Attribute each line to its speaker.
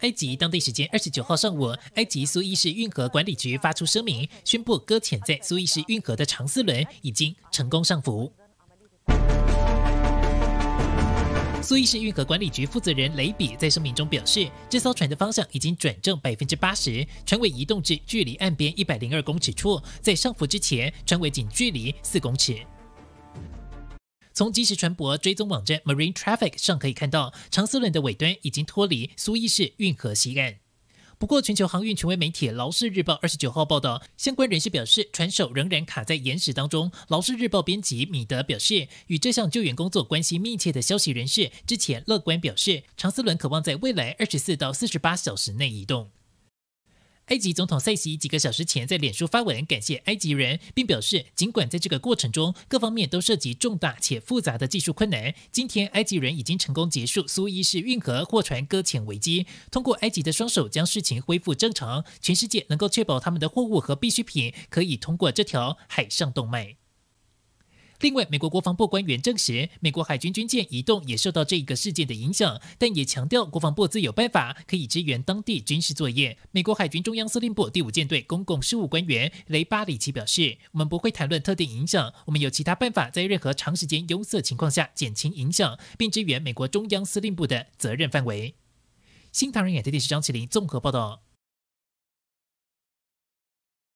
Speaker 1: 埃及当地时间二十九号上午，埃及苏伊士运河管理局发出声明，宣布搁浅在苏伊士运河的长四轮已经成功上浮。苏伊士运河管理局负责人雷比在声明中表示，这艘船的方向已经转正百分之八十，船尾移动至距离岸边一百零二公尺处，在上浮之前，船尾仅距离四公尺。从即时船舶追踪网站 Marine Traffic 上可以看到，长丝轮的尾端已经脱离苏伊士运河西岸。不过，全球航运权威媒体《劳氏日报》二十九号报道，相关人士表示，船首仍然卡在岩石当中。《劳氏日报》编辑米德表示，与这项救援工作关系密切的消息人士之前乐观表示，长丝轮渴望在未来二十四到四十八小时内移动。埃及总统塞西几个小时前在脸书发文感谢埃及人，并表示，尽管在这个过程中各方面都涉及重大且复杂的技术困难，今天埃及人已经成功结束苏伊士运河货船搁浅危机，通过埃及的双手将事情恢复正常，全世界能够确保他们的货物和必需品可以通过这条海上动脉。另外，美国国防部官员证实，美国海军军舰移动也受到这一个事件的影响，但也强调国防部自有办法可以支援当地军事作业。美国海军中央司令部第五舰队公共事务官员雷巴里奇表示：“我们不会谈论特定影响，我们有其他办法在任何长时间优塞情况下减轻影响，并支援美国中央司令部的责任范围。”新唐人亚太电视张麒麟综合报道。